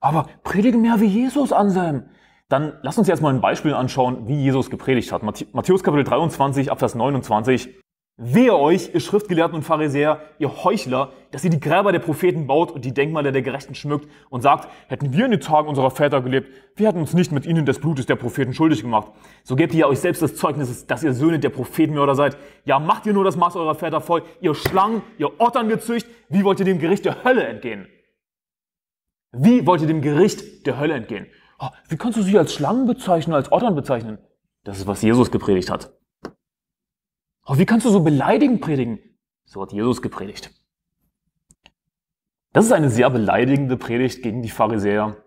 aber predige mehr wie Jesus, Anselm. Dann lass uns jetzt mal ein Beispiel anschauen, wie Jesus gepredigt hat. Matthäus Kapitel 23, Abvers 29. Wehe euch, ihr Schriftgelehrten und Pharisäer, ihr Heuchler, dass ihr die Gräber der Propheten baut und die Denkmale der Gerechten schmückt und sagt, hätten wir in den Tagen unserer Väter gelebt, wir hätten uns nicht mit ihnen des Blutes der Propheten schuldig gemacht. So gebt ihr euch selbst das Zeugnis, dass ihr Söhne der Prophetenmörder seid. Ja, macht ihr nur das Maß eurer Väter voll, ihr Schlangen, ihr Otterngezücht, wie wollt ihr dem Gericht der Hölle entgehen? Wie wollt ihr dem Gericht der Hölle entgehen? Ah, wie kannst du sie als Schlangen bezeichnen, als Ottern bezeichnen? Das ist, was Jesus gepredigt hat. Ah, wie kannst du so beleidigend predigen? So hat Jesus gepredigt. Das ist eine sehr beleidigende Predigt gegen die Pharisäer.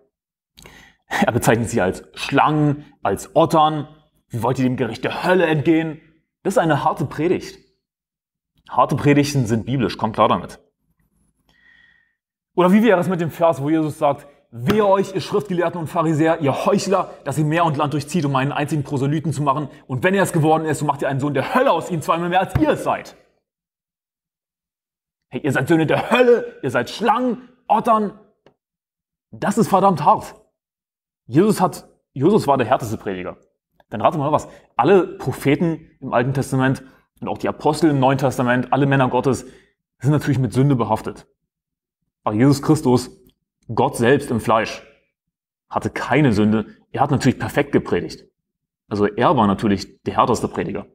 Er bezeichnet sie als Schlangen, als Ottern. Wie wollt ihr dem Gericht der Hölle entgehen? Das ist eine harte Predigt. Harte Predigten sind biblisch, kommt klar damit. Oder wie wäre es mit dem Vers, wo Jesus sagt, Wehe euch, ihr Schriftgelehrten und Pharisäer, ihr Heuchler, dass ihr Meer und Land durchzieht, um einen einzigen Proselyten zu machen. Und wenn er es geworden ist, so macht ihr einen Sohn der Hölle aus ihm zweimal mehr, als ihr es seid. Hey, ihr seid Söhne der Hölle, ihr seid Schlangen, Ottern. Das ist verdammt hart. Jesus, hat, Jesus war der härteste Prediger. Dann rate mal was. Alle Propheten im Alten Testament und auch die Apostel im Neuen Testament, alle Männer Gottes, sind natürlich mit Sünde behaftet. Aber Jesus Christus, Gott selbst im Fleisch, hatte keine Sünde. Er hat natürlich perfekt gepredigt. Also er war natürlich der härteste Prediger.